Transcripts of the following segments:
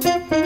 Thank you.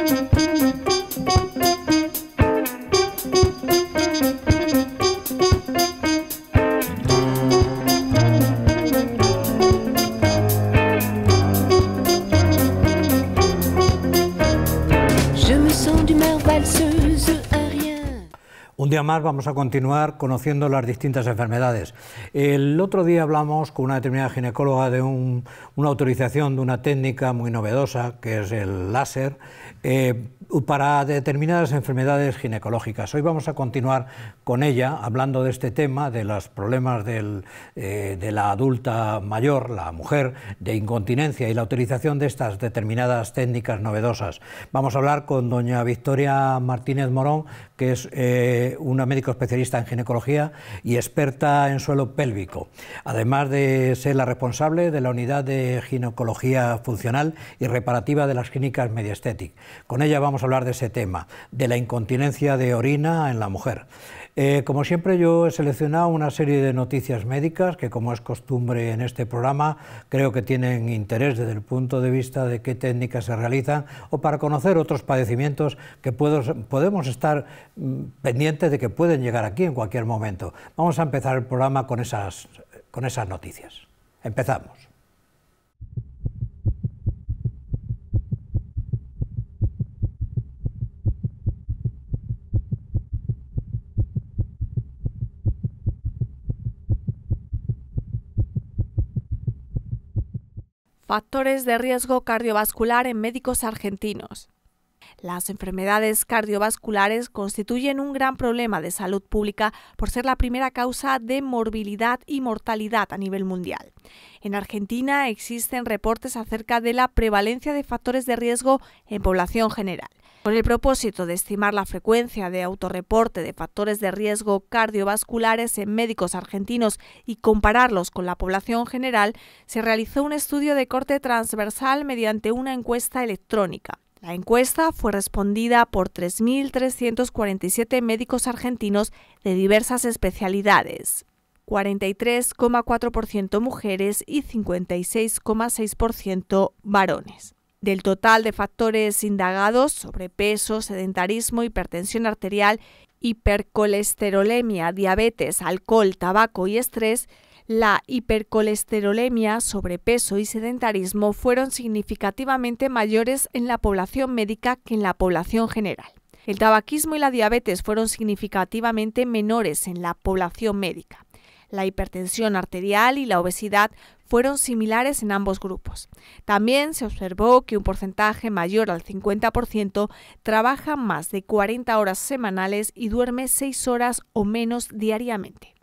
vamos a continuar conociendo las distintas enfermedades. El otro día hablamos con una determinada ginecóloga de una autorización de una técnica muy novedosa, que es el láser, eh, para determinadas enfermedades ginecológicas. Hoy vamos a continuar con ella hablando de este tema, de los problemas eh, de la adulta mayor, la mujer, de incontinencia y la utilización de estas determinadas técnicas novedosas. Vamos a hablar con doña Victoria Martínez Morón, que es eh, una médico especialista en ginecología y experta en suelo pélvico, además de ser la responsable de la unidad de ginecología funcional y reparativa de las clínicas Mediestetic. Con ella vamos a hablar de ese tema, de la incontinencia de orina en la mujer. Eh, como siempre yo he seleccionado una serie de noticias médicas que como es costumbre en este programa creo que tienen interés desde el punto de vista de qué técnicas se realizan o para conocer otros padecimientos que podemos estar mm, pendientes de que pueden llegar aquí en cualquier momento. Vamos a empezar el programa con esas, con esas noticias. Empezamos. factores de riesgo cardiovascular en médicos argentinos. Las enfermedades cardiovasculares constituyen un gran problema de salud pública por ser la primera causa de morbilidad y mortalidad a nivel mundial. En Argentina existen reportes acerca de la prevalencia de factores de riesgo en población general. Con el propósito de estimar la frecuencia de autorreporte de factores de riesgo cardiovasculares en médicos argentinos y compararlos con la población general, se realizó un estudio de corte transversal mediante una encuesta electrónica. La encuesta fue respondida por 3.347 médicos argentinos de diversas especialidades, 43,4% mujeres y 56,6% varones. Del total de factores indagados, sobrepeso, sedentarismo, hipertensión arterial, hipercolesterolemia, diabetes, alcohol, tabaco y estrés, la hipercolesterolemia, sobrepeso y sedentarismo fueron significativamente mayores en la población médica que en la población general. El tabaquismo y la diabetes fueron significativamente menores en la población médica. La hipertensión arterial y la obesidad fueron similares en ambos grupos. También se observó que un porcentaje mayor al 50% trabaja más de 40 horas semanales y duerme 6 horas o menos diariamente.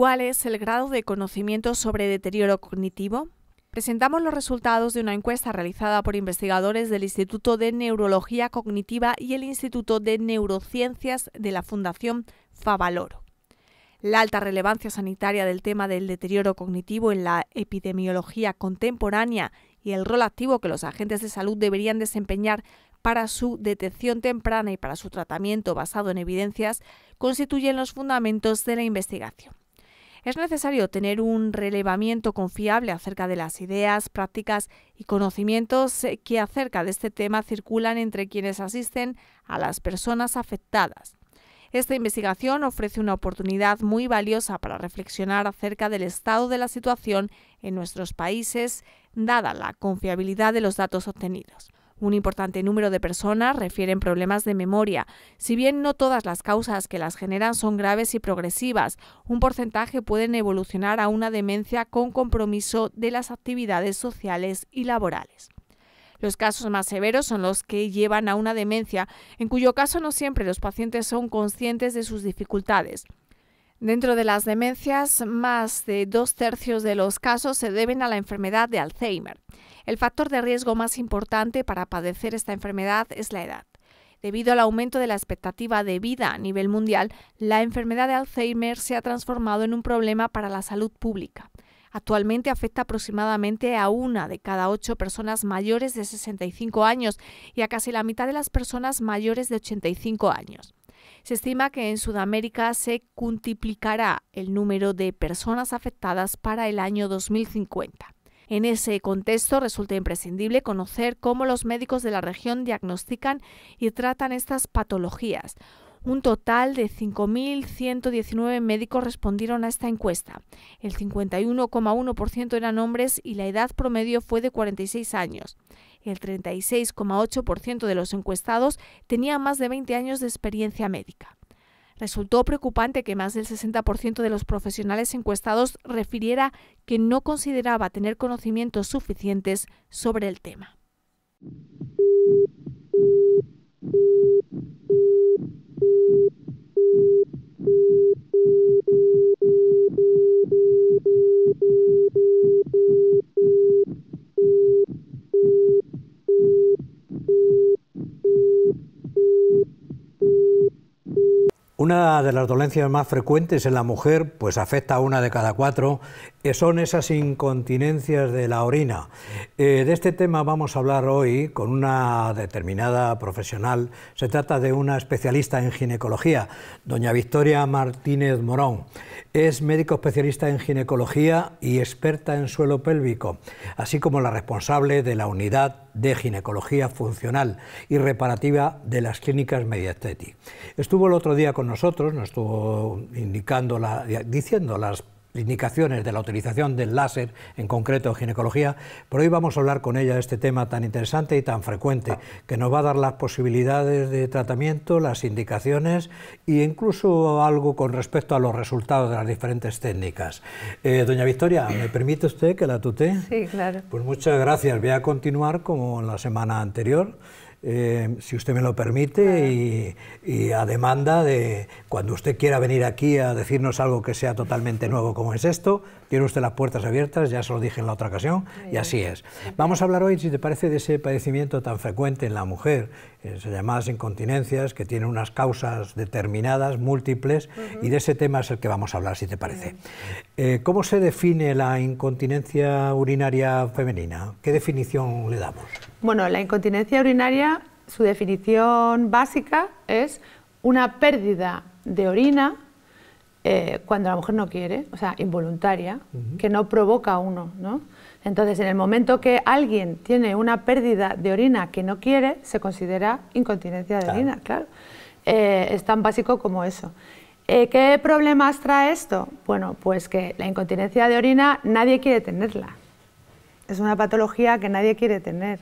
¿Cuál es el grado de conocimiento sobre deterioro cognitivo? Presentamos los resultados de una encuesta realizada por investigadores del Instituto de Neurología Cognitiva y el Instituto de Neurociencias de la Fundación Favaloro. La alta relevancia sanitaria del tema del deterioro cognitivo en la epidemiología contemporánea y el rol activo que los agentes de salud deberían desempeñar para su detección temprana y para su tratamiento basado en evidencias constituyen los fundamentos de la investigación. Es necesario tener un relevamiento confiable acerca de las ideas, prácticas y conocimientos eh, que acerca de este tema circulan entre quienes asisten a las personas afectadas. Esta investigación ofrece una oportunidad muy valiosa para reflexionar acerca del estado de la situación en nuestros países, dada la confiabilidad de los datos obtenidos. Un importante número de personas refieren problemas de memoria. Si bien no todas las causas que las generan son graves y progresivas, un porcentaje pueden evolucionar a una demencia con compromiso de las actividades sociales y laborales. Los casos más severos son los que llevan a una demencia, en cuyo caso no siempre los pacientes son conscientes de sus dificultades. Dentro de las demencias, más de dos tercios de los casos se deben a la enfermedad de Alzheimer. El factor de riesgo más importante para padecer esta enfermedad es la edad. Debido al aumento de la expectativa de vida a nivel mundial, la enfermedad de Alzheimer se ha transformado en un problema para la salud pública. Actualmente afecta aproximadamente a una de cada ocho personas mayores de 65 años y a casi la mitad de las personas mayores de 85 años. Se estima que en Sudamérica se multiplicará el número de personas afectadas para el año 2050. En ese contexto resulta imprescindible conocer cómo los médicos de la región diagnostican y tratan estas patologías. Un total de 5.119 médicos respondieron a esta encuesta. El 51,1% eran hombres y la edad promedio fue de 46 años. El 36,8% de los encuestados tenía más de 20 años de experiencia médica. Resultó preocupante que más del 60% de los profesionales encuestados refiriera que no consideraba tener conocimientos suficientes sobre el tema. las dolencias más frecuentes en la mujer, pues afecta a una de cada cuatro, eh, son esas incontinencias de la orina. Eh, de este tema vamos a hablar hoy con una determinada profesional. Se trata de una especialista en ginecología, doña Victoria Martínez Morón. Es médico especialista en ginecología y experta en suelo pélvico, así como la responsable de la unidad de ginecología funcional y reparativa de las clínicas Mediasteti. Estuvo el otro día con nosotros, nos estuvo indicando la, diciendo las indicaciones de la utilización del láser, en concreto en ginecología, pero hoy vamos a hablar con ella de este tema tan interesante y tan frecuente, que nos va a dar las posibilidades de tratamiento, las indicaciones e incluso algo con respecto a los resultados de las diferentes técnicas. Eh, doña Victoria, ¿me permite usted que la tute Sí, claro. Pues muchas gracias. Voy a continuar como en la semana anterior. Eh, si usted me lo permite, y, a demanda de cuando usted quiera venir aquí a decirnos algo que sea totalmente nuevo como es esto, tiene usted las puertas abiertas, ya se lo dije en la otra ocasión, y así es. Vamos a hablar hoy, si te parece, de ese padecimiento tan frecuente en la mujer, eh, llamadas incontinencias, que tienen unas causas determinadas, múltiples, y de ese tema es el que vamos a hablar, si te parece. Eh, ¿Cómo se define la incontinencia urinaria femenina? ¿Qué definición le damos? Bueno, la incontinencia urinaria, su definición básica es una pérdida de orina eh, cuando la mujer no quiere, o sea, involuntaria, que no provoca uno, ¿no? Entonces, en el momento que alguien tiene una pérdida de orina que no quiere, se considera incontinencia de orina, claro. Eh, es tan básico como eso. Eh, ¿Qué problemas trae esto? Bueno, pues que la incontinencia de orina nadie quiere tenerla. Es una patología que nadie quiere tener,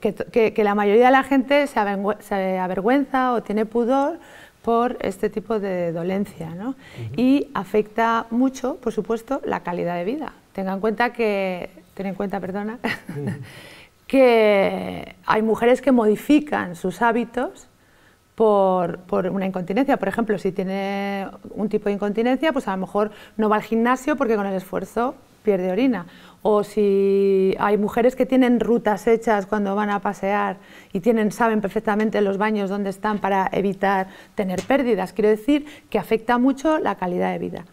que, la mayoría de la gente se, avergüenza o tiene pudor por este tipo de dolencia. ¿no? Y afecta mucho, por supuesto, la calidad de vida. Tenga en cuenta que, ten en cuenta, perdona, que hay mujeres que modifican sus hábitos por, por, una incontinencia. Por ejemplo, si tiene un tipo de incontinencia, pues a lo mejor no va al gimnasio porque con el esfuerzo pierde orina. O si hay mujeres que tienen rutas hechas cuando van a pasear y tienen, saben perfectamente los baños donde están para evitar tener pérdidas. Quiero decir que afecta mucho la calidad de vida.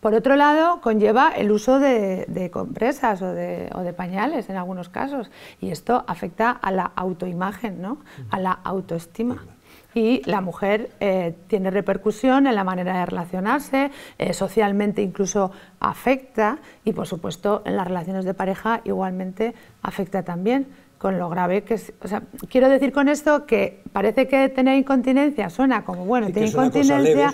Por otro lado, conlleva el uso de, compresas o de, o de, pañales en algunos casos y esto afecta a la autoimagen, ¿no? a la autoestima y la mujer eh, tiene repercusión en la manera de relacionarse, eh, socialmente incluso afecta y por supuesto en las relaciones de pareja igualmente afecta también con lo grave que es. O sea, quiero decir con esto que parece que tener incontinencia suena como, bueno, tiene incontinencia,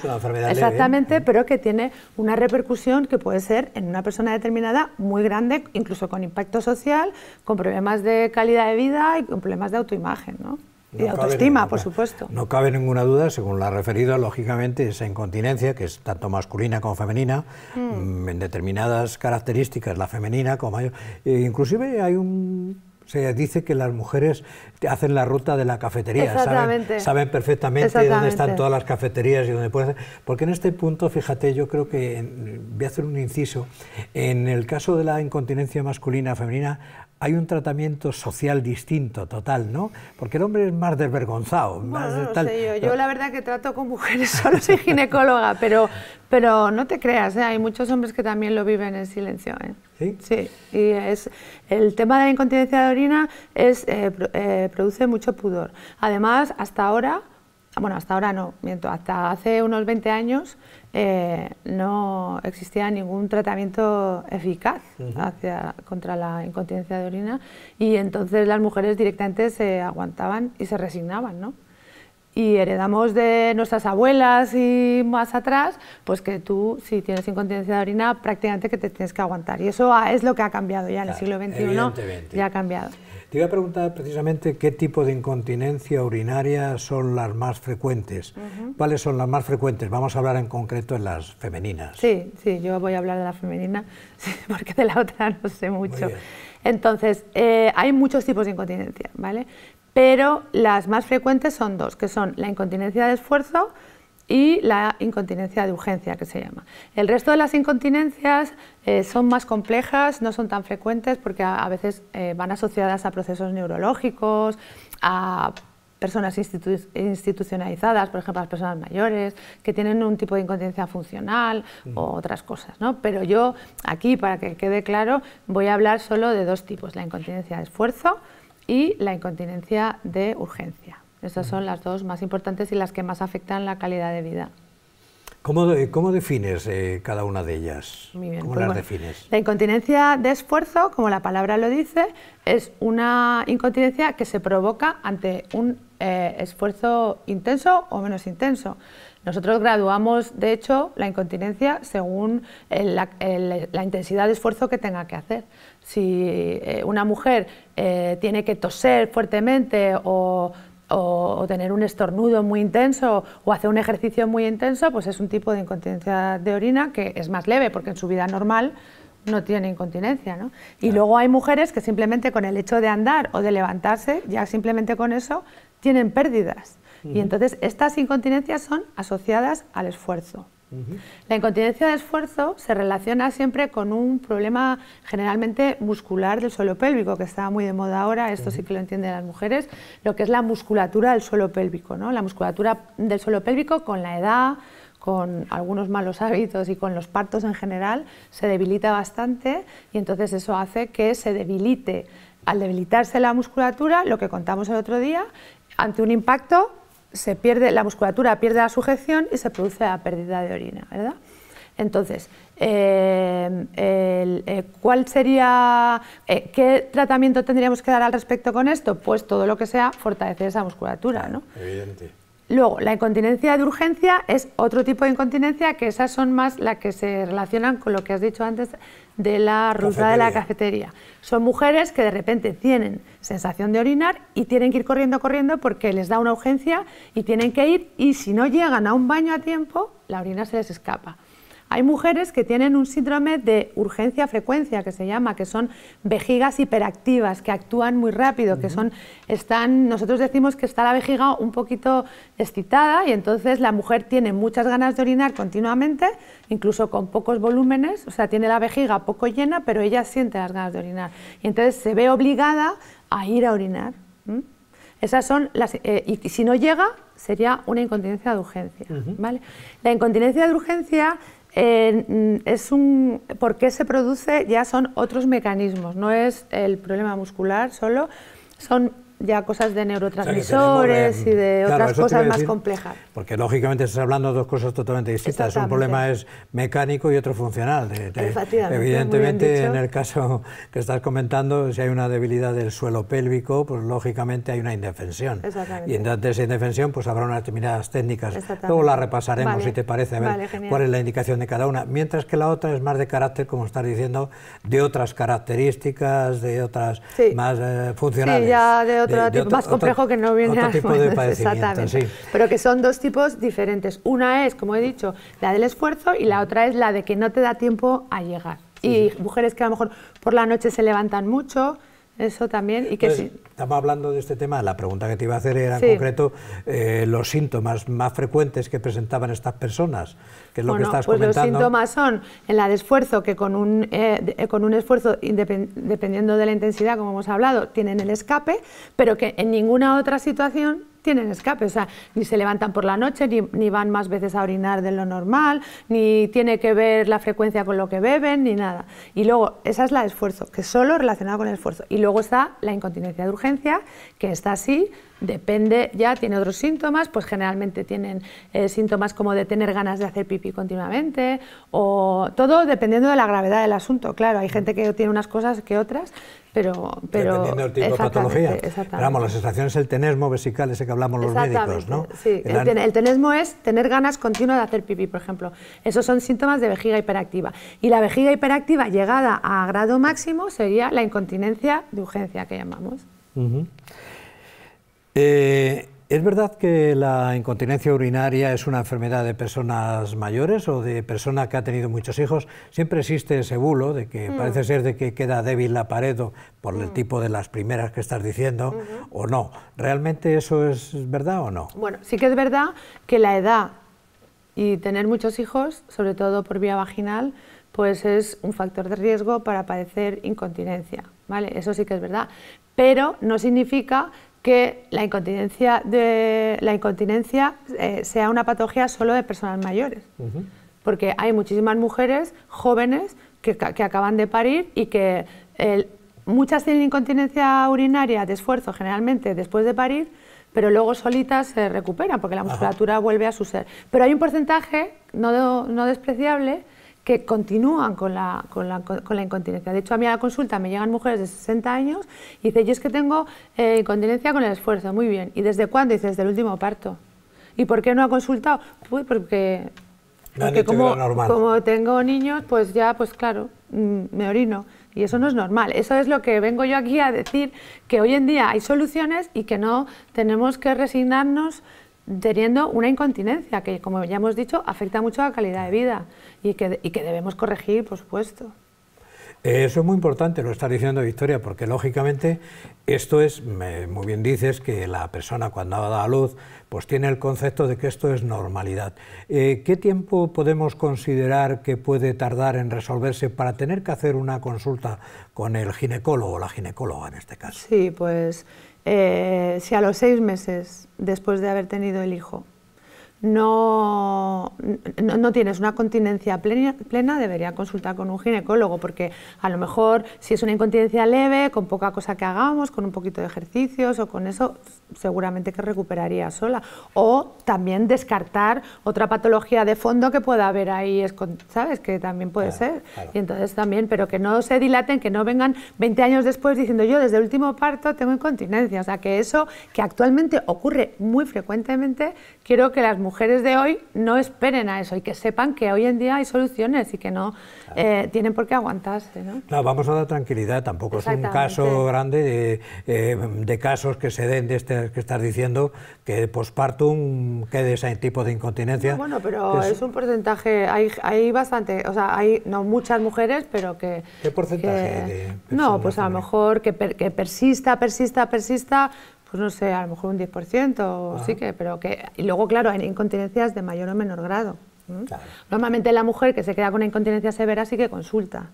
exactamente, pero que tiene una repercusión que puede ser en una persona determinada muy grande, incluso con impacto social, con problemas de calidad de vida y con problemas de autoimagen. ¿no? y autoestima, por supuesto. No cabe ninguna duda, según la ha referido, lógicamente, esa incontinencia, que es tanto masculina como femenina, mm. Mm, en determinadas características, la femenina como... Mayor, e inclusive hay un se dice que las mujeres hacen la ruta de la cafetería, saben, saben, perfectamente dónde están todas las cafeterías y dónde pueden hacer. Porque en este punto, fíjate, yo creo que voy a hacer un inciso. En el caso de la incontinencia masculina femenina, hay un tratamiento social distinto, total, ¿no? Porque el hombre es más desvergonzado. no sé yo. yo. la verdad que trato con mujeres, solo soy ginecóloga, pero, pero no te creas, ¿eh? hay muchos hombres que también lo viven en silencio. ¿eh? ¿Sí? Sí, y es, el tema de la incontinencia de orina es, eh, produce mucho pudor. Además, hasta ahora bueno, hasta ahora no, miento, hasta hace unos 20 años eh, no existía ningún tratamiento eficaz contra la incontinencia de orina y entonces las mujeres directamente se aguantaban y se resignaban, ¿no? Y heredamos de nuestras abuelas y más atrás, pues que tú, si tienes incontinencia de orina, prácticamente que te tienes que aguantar. Y eso es lo que ha cambiado ya en el siglo XXI, ya ha cambiado. Te iba a preguntar precisamente qué tipo de incontinencia urinaria son las más frecuentes. ¿Cuáles son las más frecuentes? Vamos a hablar en concreto en las femeninas. Sí, sí, yo voy a hablar de la femenina porque de la otra no sé mucho. Entonces, eh, hay muchos tipos de incontinencia, ¿vale? Pero las más frecuentes son dos, que son la incontinencia de esfuerzo, y la incontinencia de urgencia, que se llama. El resto de las incontinencias eh, son más complejas, no son tan frecuentes porque a, veces eh, van asociadas a procesos neurológicos, a personas institucionalizadas, por ejemplo, las personas mayores, que tienen un tipo de incontinencia funcional o otras cosas. ¿no? Pero yo aquí, para que quede claro, voy a hablar solo de dos tipos, la incontinencia de esfuerzo y la incontinencia de urgencia. Esas son las dos más importantes y las que más afectan la calidad de vida. ¿Cómo, eh, defines eh, cada una de ellas? ¿Cómo pues las defines? La incontinencia de esfuerzo, como la palabra lo dice, es una incontinencia que se provoca ante un eh, esfuerzo intenso o menos intenso. Nosotros graduamos, de hecho, la incontinencia según la, intensidad de esfuerzo que tenga que hacer. Si una mujer tiene que toser fuertemente o o, tener un estornudo muy intenso o hacer un ejercicio muy intenso, pues es un tipo de incontinencia de orina que es más leve porque en su vida normal no tiene incontinencia. ¿no? Y luego hay mujeres que simplemente con el hecho de andar o de levantarse, ya simplemente con eso, tienen pérdidas. Y entonces estas incontinencias son asociadas al esfuerzo. La incontinencia de esfuerzo se relaciona siempre con un problema generalmente muscular del suelo pélvico, que está muy de moda ahora, esto sí que lo entienden las mujeres, lo que es la musculatura del suelo pélvico, la musculatura del suelo pélvico con la edad, con algunos malos hábitos y con los partos en general, se debilita bastante y entonces eso hace que se debilite. Al debilitarse la musculatura, lo que contamos el otro día, ante un impacto se pierde, la musculatura pierde la sujeción y se produce la pérdida de orina, ¿verdad? Entonces, eh, el, eh, ¿cuál sería, eh, qué tratamiento tendríamos que dar al respecto con esto? Pues todo lo que sea fortalecer esa musculatura, ¿no? Evidente. Luego, la incontinencia de urgencia es otro tipo de incontinencia que esas son más las que se relacionan con lo que has dicho antes de la ruta de la cafetería. Son mujeres que de repente tienen sensación de orinar y tienen que ir corriendo, corriendo porque les da una urgencia y tienen que ir y si no llegan a un baño a tiempo, la orina se les escapa. Hay mujeres que tienen un síndrome de urgencia frecuencia, que se llama, que son vejigas hiperactivas, que actúan muy rápido, que son, están, nosotros decimos que está la vejiga un poquito excitada y entonces la mujer tiene muchas ganas de orinar continuamente, incluso con pocos volúmenes, o sea, tiene la vejiga poco llena, pero ella siente las ganas de orinar. Y entonces se ve obligada a ir a orinar. Esas son las. Eh, y si no llega, sería una incontinencia de urgencia. ¿vale? La incontinencia de urgencia eh, mm, es un, ¿Por qué se produce? Ya son otros mecanismos, no es el problema muscular solo, son ya cosas de neurotransmisores y de otras cosas más complejas. Porque lógicamente estás hablando de dos cosas totalmente distintas. Un problema es mecánico y otro funcional. evidentemente, en el caso que estás comentando, si hay una debilidad del suelo pélvico, pues lógicamente hay una indefensión. Y en de esa indefensión, pues habrá unas determinadas técnicas. Luego las repasaremos, si te parece, a ver cuál es la indicación de cada una. Mientras que la otra es más de carácter, como estás diciendo, de otras características, de otras más funcionales. Eh, sí, ya de más complejo que no viene Pero que son dos tipos diferentes. Una es, como he dicho, la del esfuerzo y la otra es la de que no te da tiempo a llegar. y mujeres que a lo mejor por la noche se levantan mucho, eso también. Y que Estamos hablando de este tema. La pregunta que te iba a hacer era en concreto eh, los síntomas más frecuentes que presentaban estas personas, que es lo que estás pues Los síntomas son en la de esfuerzo, que con eh, con un esfuerzo dependiendo de la intensidad, como hemos hablado, tienen el escape, pero que en ninguna otra situación tienen escape, o sea, ni se levantan por la noche, ni, van más veces a orinar de lo normal, ni tiene que ver la frecuencia con lo que beben, ni nada. Y luego, esa es la esfuerzo, que es solo relacionada con el esfuerzo. Y luego está la incontinencia de urgencia, que está así, Depende, ya tiene otros síntomas, pues generalmente tienen eh, síntomas como de tener ganas de hacer pipí continuamente o todo dependiendo de la gravedad del asunto. Claro, hay gente que tiene unas cosas que otras, pero... pero dependiendo del tipo de patología. vamos, la sensación es el tenesmo vesical, ese que hablamos los médicos, ¿no? Sí, el, tenesmo es tener ganas continuas de hacer pipí, por ejemplo. Esos son síntomas de vejiga hiperactiva. Y la vejiga hiperactiva llegada a grado máximo sería la incontinencia de urgencia que llamamos. Eh, ¿Es verdad que la incontinencia urinaria es una enfermedad de personas mayores o de persona que ha tenido muchos hijos? Siempre existe ese bulo de que mm. parece ser de que queda débil la pared por el mm. tipo de las primeras que estás diciendo o no. ¿Realmente eso es verdad o no? Bueno, sí que es verdad que la edad y tener muchos hijos, sobre todo por vía vaginal, pues es un factor de riesgo para padecer incontinencia, ¿vale? Eso sí que es verdad, pero no significa que la incontinencia, de, la incontinencia eh, sea una patología solo de personas mayores. Porque hay muchísimas mujeres jóvenes que, acaban de parir y que muchas tienen incontinencia urinaria de esfuerzo generalmente después de parir, pero luego solitas se recuperan porque la musculatura vuelve a su ser. Pero hay un porcentaje no despreciable que continúan con la, con la, con la incontinencia. De hecho, a mí a la consulta me llegan mujeres de 60 años y dicen, yo es que tengo eh, incontinencia con el esfuerzo, muy bien. ¿Y desde cuándo? dice, desde el último parto. ¿Y por qué no ha consultado? Pues porque, como, como, tengo niños, pues ya, pues claro, mm, me orino. Y eso no es normal. Eso es lo que vengo yo aquí a decir, que hoy en día hay soluciones y que no tenemos que resignarnos teniendo una incontinencia que, como ya hemos dicho, afecta mucho a la calidad de vida y que, debemos corregir, por supuesto. Eso es muy importante, lo está diciendo Victoria, porque lógicamente esto es, muy bien dices, que la persona cuando ha dado a luz, pues tiene el concepto de que esto es normalidad. Eh, ¿Qué tiempo podemos considerar que puede tardar en resolverse para tener que hacer una consulta con el ginecólogo o la ginecóloga en este caso? Sí, pues eh, si a los seis meses después de haber tenido el hijo no no, tienes una continencia plena, debería consultar con un ginecólogo, porque a lo mejor si es una incontinencia leve, con poca cosa que hagamos, con un poquito de ejercicios o con eso, seguramente que recuperaría sola. O también descartar otra patología de fondo que pueda haber ahí, ¿sabes? Que también puede ser. Y entonces también, pero que no se dilaten, que no vengan 20 años después diciendo yo desde el último parto tengo incontinencia. O sea, que eso que actualmente ocurre muy frecuentemente, quiero que las mujeres de hoy no esperen a eso y que sepan que hoy en día hay soluciones y que no eh, tienen por qué aguantarse. ¿no? vamos a dar tranquilidad, tampoco es un caso grande eh, de, casos que se den de este que estás diciendo que postpartum quede ese tipo de incontinencia. bueno, pero es, un porcentaje, hay, hay bastante, o sea, hay no muchas mujeres, pero que... ¿Qué porcentaje? no, pues a lo mejor que, que persista, persista, persista pues no sé, a lo mejor un 10%, sí que, pero que... Y luego, claro, hay incontinencias de mayor o menor grado. Normalmente la mujer que se queda con incontinencia severa sí que consulta.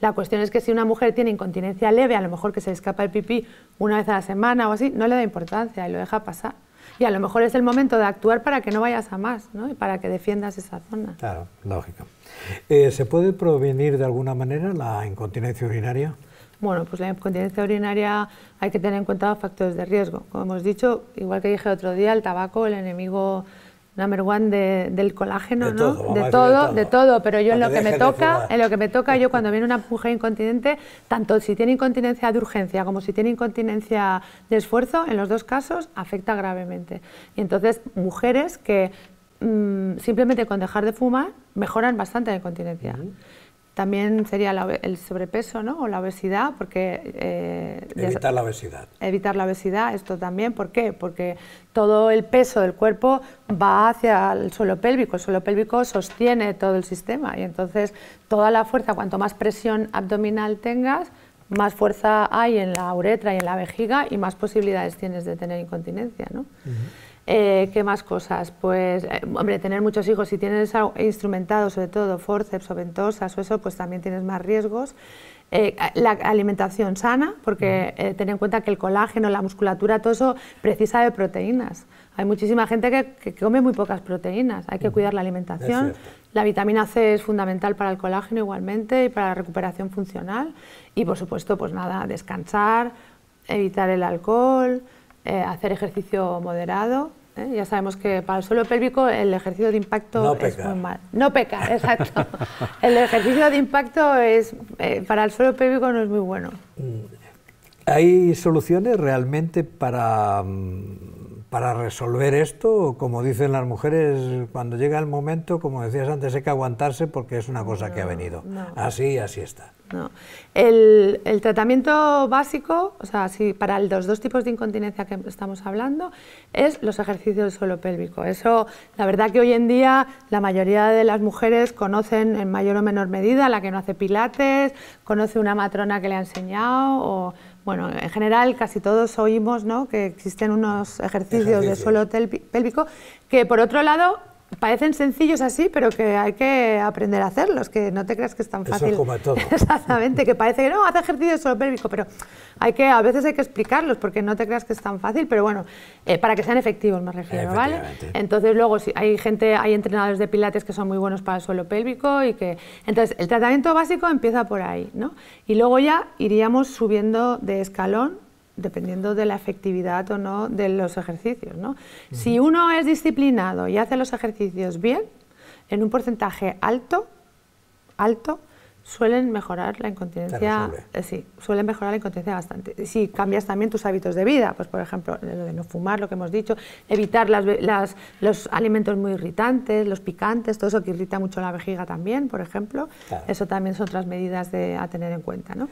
La cuestión es que si una mujer tiene incontinencia leve, a lo mejor que se le escapa el pipí una vez a la semana o así, no le da importancia y lo deja pasar. Y a lo mejor es el momento de actuar para que no vayas a más ¿no? y para que defiendas esa zona. Claro, lógico. Eh, ¿Se puede provenir de alguna manera la incontinencia urinaria? Bueno, pues la incontinencia urinaria hay que tener en cuenta factores de riesgo. Como hemos dicho, igual que dije otro día, el tabaco, el enemigo number one del colágeno, de ¿no? Todo, de, todo, de todo, pero yo en lo que, me toca, en lo que me toca yo cuando viene una mujer incontinente, tanto si tiene incontinencia de urgencia como si tiene incontinencia de esfuerzo, en los dos casos afecta gravemente. Y entonces mujeres que mm, simplemente con dejar de fumar mejoran bastante la incontinencia. También sería el sobrepeso ¿no? o la obesidad, porque... Eh, evitar la obesidad. Evitar la obesidad, esto también. ¿Por qué? Porque todo el peso del cuerpo va hacia el suelo pélvico. El suelo pélvico sostiene todo el sistema y entonces toda la fuerza, cuanto más presión abdominal tengas, más fuerza hay en la uretra y en la vejiga y más posibilidades tienes de tener incontinencia. ¿no? Eh, ¿Qué más cosas? Pues, eh, hombre, tener muchos hijos, si tienes instrumentado, sobre todo forceps o ventosas o eso, pues también tienes más riesgos. Eh, la alimentación sana, porque tener ten en cuenta que el colágeno, la musculatura, todo eso precisa de proteínas. Hay muchísima gente que come muy pocas proteínas, hay que cuidar la alimentación. La vitamina C es fundamental para el colágeno igualmente y para la recuperación funcional. Y por supuesto, pues nada, descansar, evitar el alcohol. Eh, hacer ejercicio moderado. ¿eh? Ya sabemos que para el suelo pélvico el ejercicio de impacto no es muy mal. No peca, exacto. el ejercicio de impacto es eh, para el suelo pélvico no es muy bueno. Mm. ¿Hay soluciones realmente para, mm, para resolver esto? Como dicen las mujeres, cuando llega el momento, como decías antes, hay que aguantarse porque es una cosa que ha venido. Así, así está. El, tratamiento básico, o sea, para los dos tipos de incontinencia que estamos hablando, es los ejercicios de suelo pélvico. Eso, la verdad que hoy en día la mayoría de las mujeres conocen en mayor o menor medida, la que no hace pilates, conoce una matrona que le ha enseñado o bueno, en general casi todos oímos ¿no? que existen unos ejercicios, ejercicios. de suelo pélvico que por otro lado parecen sencillos así, pero que hay que aprender a hacerlos, que no te creas que es tan fácil. Eso todo. Exactamente, que parece que no, hace ejercicio suelo pélvico, pero hay que, a veces hay que explicarlos porque no te creas que es tan fácil, pero bueno, eh, para que sean efectivos me refiero, ¿vale? Entonces luego si hay gente, hay entrenadores de pilates que son muy buenos para el suelo pélvico y que... Entonces el tratamiento básico empieza por ahí, ¿no? Y luego ya iríamos subiendo de escalón dependiendo de la efectividad o no de los ejercicios. ¿no? Si uno es disciplinado y hace los ejercicios bien, en un porcentaje alto, alto, suelen mejorar la incontinencia, eh, sí, suelen mejorar la incontinencia bastante. Si cambias también tus hábitos de vida, pues por ejemplo, lo de no fumar, lo que hemos dicho, evitar las, los alimentos muy irritantes, los picantes, todo eso que irrita mucho la vejiga también, por ejemplo, eso también son otras medidas a tener en cuenta, ¿no?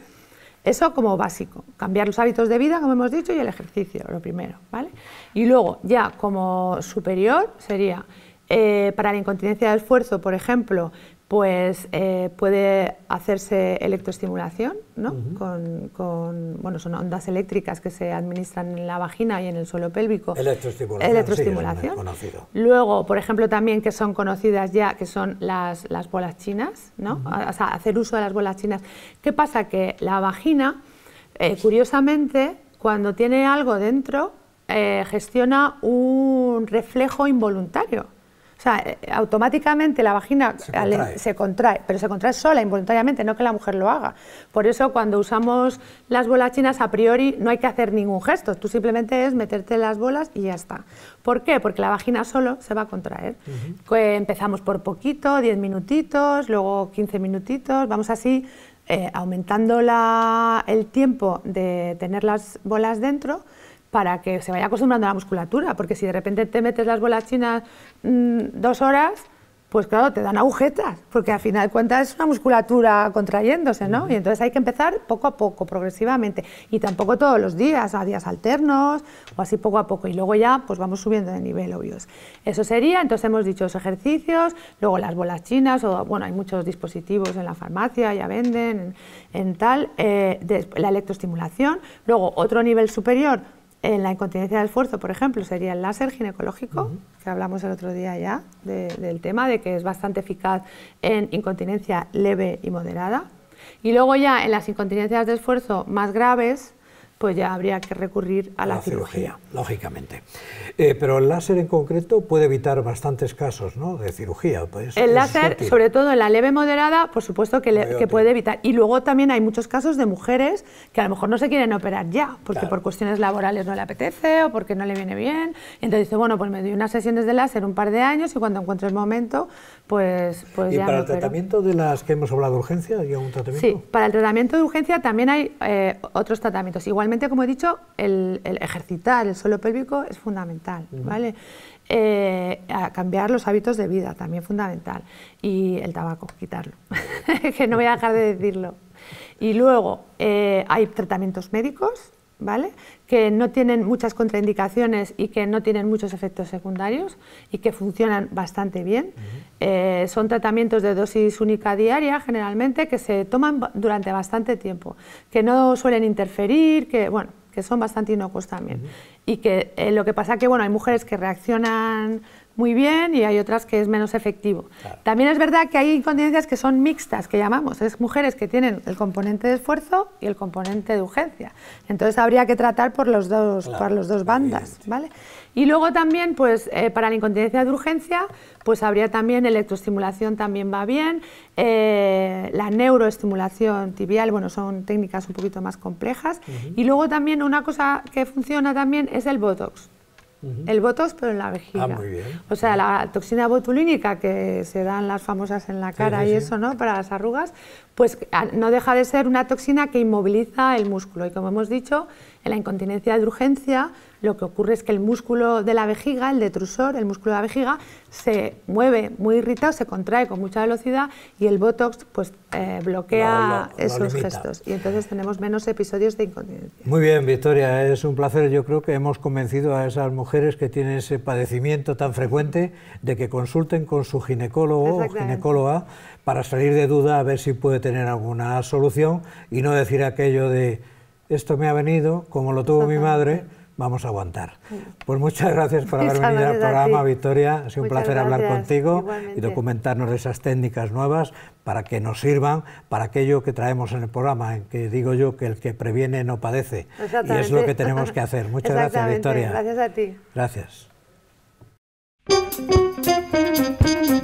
Eso como básico, cambiar los hábitos de vida, como hemos dicho, y el ejercicio, lo primero, ¿vale? Y luego, ya como superior, sería eh, para la incontinencia de esfuerzo, por ejemplo, pues eh, puede hacerse electroestimulación, ¿no? con, bueno, son ondas eléctricas que se administran en la vagina y en el suelo pélvico. Electroestimulación. Electroestimulación. Luego, por ejemplo, también que son conocidas ya, que son las, las bolas chinas, ¿no? O sea, hacer uso de las bolas chinas. ¿Qué pasa? Que la vagina, eh, curiosamente, cuando tiene algo dentro, eh, gestiona un reflejo involuntario. O sea, eh, automáticamente la vagina eh, se contrae. pero se contrae sola, involuntariamente, no que la mujer lo haga. Por eso cuando usamos las bolas chinas, a priori no hay que hacer ningún gesto, tú simplemente es meterte las bolas y ya está. ¿Por qué? Porque la vagina solo se va a contraer. Empezamos por poquito, 10 minutitos, luego 15 minutitos, vamos así eh, aumentando la, el tiempo de tener las bolas dentro para que se vaya acostumbrando a la musculatura, porque si de repente te metes las bolas chinas mm, dos horas, pues claro, te dan agujetas, porque al final de cuentas es una musculatura contrayéndose, ¿no? Y entonces hay que empezar poco a poco, progresivamente, y tampoco todos los días, a días alternos o así poco a poco, y luego ya pues vamos subiendo de nivel, obvios Eso sería, entonces hemos dicho los ejercicios, luego las bolas chinas, o bueno, hay muchos dispositivos en la farmacia, ya venden, en, tal, eh, la electroestimulación, luego otro nivel superior, en la incontinencia del esfuerzo, por ejemplo, sería el láser ginecológico, que hablamos el otro día ya del tema, de que es bastante eficaz en incontinencia leve y moderada. Y luego ya en las incontinencias de esfuerzo más graves, pues ya habría que recurrir a la, cirugía. Lógicamente. Eh, pero el láser en concreto puede evitar bastantes casos ¿no? de cirugía. Pues, el láser, sobre todo en la leve moderada, por supuesto que, puede evitar. Y luego también hay muchos casos de mujeres que a lo mejor no se quieren operar ya, porque por cuestiones laborales no le apetece o porque no le viene bien. entonces dice, bueno, pues me doy unas sesiones de láser un par de años y cuando encuentro el momento, pues, pues ¿Y para el tratamiento de las que hemos hablado de urgencia, Sí, para el tratamiento de urgencia también hay eh, otros tratamientos como he dicho, el, ejercitar el suelo pélvico es fundamental, ¿vale? Eh, cambiar los hábitos de vida, también fundamental. Y el tabaco, quitarlo, que no voy a dejar de decirlo. Y luego, eh, hay tratamientos médicos ¿vale? que no tienen muchas contraindicaciones y que no tienen muchos efectos secundarios y que funcionan bastante bien. Eh, son tratamientos de dosis única diaria generalmente que se toman durante bastante tiempo, que no suelen interferir, que bueno, que son bastante inocuos también. Y que eh, lo que pasa que bueno, hay mujeres que reaccionan muy bien y hay otras que es menos efectivo. También es verdad que hay incontinencias que son mixtas, que llamamos, es mujeres que tienen el componente de esfuerzo y el componente de urgencia. Entonces habría que tratar por los dos, por los dos bandas, ¿vale? Y luego también, pues eh, para la incontinencia de urgencia, pues habría también electroestimulación también va bien, eh, la neuroestimulación tibial, bueno, son técnicas un poquito más complejas. Y luego también una cosa que funciona también es el Botox. El botox, pero en la vejiga. Ah, o sea, la toxina botulínica que se dan las famosas en la cara y eso, ¿no? Para las arrugas, pues ah, no deja de ser una toxina que inmoviliza el músculo. Y como hemos dicho, en la incontinencia de urgencia lo que ocurre es que el músculo de la vejiga, el detrusor, el músculo de la vejiga, se mueve muy irritado, se contrae con mucha velocidad y el Botox pues, eh, bloquea esos gestos. Y entonces tenemos menos episodios de incontinencia. Muy bien, Victoria, es un placer. Yo creo que hemos convencido a esas mujeres que tienen ese padecimiento tan frecuente de que consulten con su ginecólogo o ginecóloga para salir de duda a ver si puede tener alguna solución y no decir aquello de esto me ha venido, como lo tuvo mi madre, vamos a aguantar. Pues muchas gracias por haber venido al programa, Victoria. Ha sido un placer hablar contigo y documentarnos de esas técnicas nuevas para que nos sirvan para aquello que traemos en el programa, en que digo yo que el que previene no padece. Y es lo que tenemos que hacer. Muchas gracias, Victoria. Gracias a ti. Gracias.